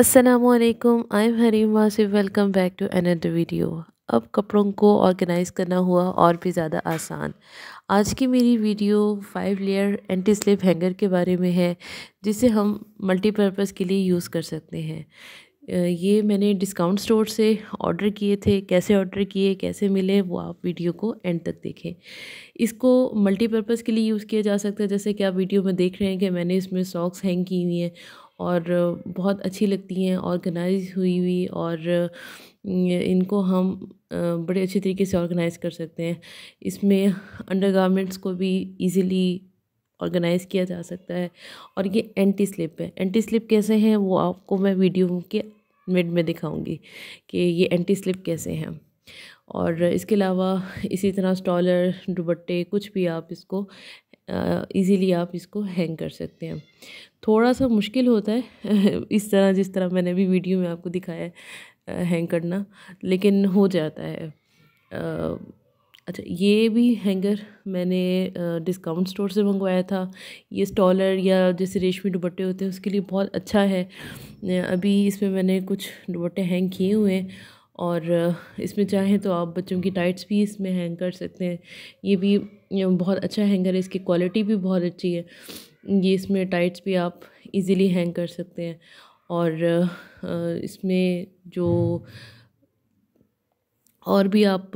असलकम I am Hareem Wasif welcome back to another video अब कपड़ों को ऑर्गेनाइज़ करना हुआ और भी ज़्यादा आसान आज की मेरी video five layer anti slip hanger के बारे में है जिसे हम मल्टीपर्पज़ के लिए यूज़ कर सकते हैं ये मैंने डिस्काउंट स्टोर से ऑर्डर किए थे कैसे ऑर्डर किए कैसे मिले वो आप वीडियो को एंड तक देखें इसको मल्टीपर्पज़ के लिए यूज़ किया जा सकता है जैसे कि आप वीडियो में देख रहे हैं कि मैंने इसमें सॉक्स हैंग की हुई हैं और बहुत अच्छी लगती हैं ऑर्गेनाइज़ हुई हुई और इनको हम बड़े अच्छे तरीके से ऑर्गेनाइज़ कर सकते हैं इसमें अंडरगारमेंट्स को भी इजीली ऑर्गेनाइज़ किया जा सकता है और ये एंटी स्लिप है एंटी स्लिप कैसे हैं वो आपको मैं वीडियो के मिड में दिखाऊंगी कि ये एंटी स्लिप कैसे हैं और इसके अलावा इसी तरह स्टॉलर दुबट्टे कुछ भी आप इसको इजीली आप इसको हैंग कर सकते हैं थोड़ा सा मुश्किल होता है इस तरह जिस तरह मैंने अभी वीडियो में आपको दिखाया है हैंग करना लेकिन हो जाता है अच्छा ये भी हैंगर मैंने डिस्काउंट स्टोर से मंगवाया था ये स्टॉलर या जैसे रेशमी दुपट्टे होते हैं उसके लिए बहुत अच्छा है अभी इसमें मैंने कुछ दुबट्टे हैंग किए हुए हैं और इसमें चाहें तो आप बच्चों की टाइट्स भी इसमें हैंग कर सकते हैं ये भी बहुत अच्छा हैंगर है इसकी क्वालिटी भी बहुत अच्छी है ये इसमें टाइट्स भी आप इजीली हैंग कर सकते हैं और इसमें जो और भी आप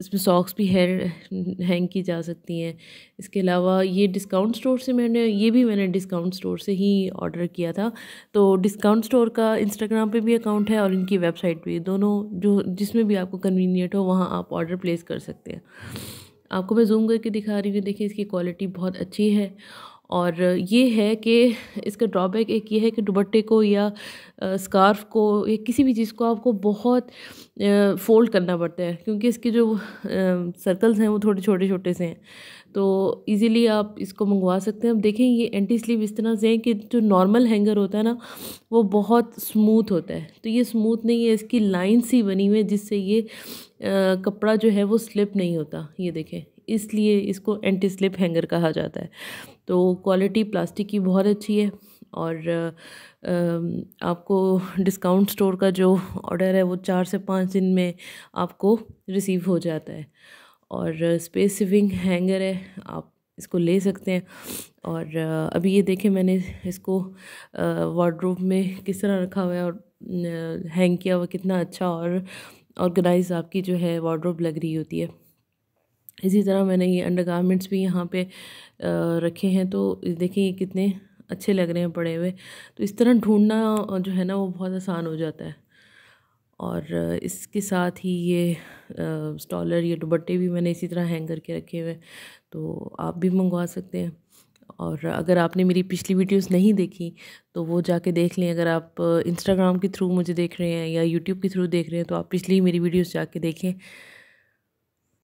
इसमें सॉक्स भी हैं हैंग की जा सकती हैं इसके अलावा ये डिस्काउंट स्टोर से मैंने ये भी मैंने डिस्काउंट स्टोर से ही ऑर्डर किया था तो डिस्काउंट स्टोर का इंस्टाग्राम पे भी अकाउंट है और इनकी वेबसाइट पे दोनों जो जिसमें भी आपको कन्वीनियंट हो वहाँ आप ऑर्डर प्लेस कर सकते हैं आपको मैं जूम करके दिखा रही हूँ देखिए इसकी क्वालिटी बहुत अच्छी है और ये है कि इसका ड्रॉबैक एक ये है कि दुबट्टे को या स्कार्फ़ को या किसी भी चीज़ को आपको बहुत फ़ोल्ड करना पड़ता है क्योंकि इसके जो सर्कल्स हैं वो थोड़े छोटे छोटे से हैं तो इजीली आप इसको मंगवा सकते हैं अब देखें ये एंटी स्लीव इस तरह से हैं कि जो नॉर्मल हैंगर होता है ना वो बहुत स्मूथ होता है तो ये स्मूथ नहीं है इसकी लाइन सी बनी हुई है जिससे ये आ, कपड़ा जो है वो स्लिप नहीं होता ये देखें इसलिए इसको एंटी स्लिप हैंगर कहा जाता है तो क्वालिटी प्लास्टिक की बहुत अच्छी है और आपको डिस्काउंट स्टोर का जो ऑर्डर है वो चार से पाँच दिन में आपको रिसीव हो जाता है और स्पेस सेविंग हैंगर है आप इसको ले सकते हैं और अभी ये देखें मैंने इसको वार्ड्रोब में किस तरह रखा हुआ है और हैंग किया हुआ कितना अच्छा और ऑर्गेनाइज आपकी जो है वार्ड्रोब लग रही होती है इसी तरह मैंने ये अंडर गारमेंट्स भी यहाँ पे रखे हैं तो देखिए ये कितने अच्छे लग रहे हैं पड़े हुए तो इस तरह ढूंढना जो है ना वो बहुत आसान हो जाता है और इसके साथ ही ये स्टॉलर ये दुबट्टे भी मैंने इसी तरह हैंग करके रखे हुए तो आप भी मंगवा सकते हैं और अगर आपने मेरी पिछली वीडियोस नहीं देखी तो वो जाके देख लें अगर आप इंस्टाग्राम के थ्रू मुझे देख रहे हैं या यूट्यूब के थ्रू देख रहे हैं तो आप पिछली मेरी वीडियोस जाके देखें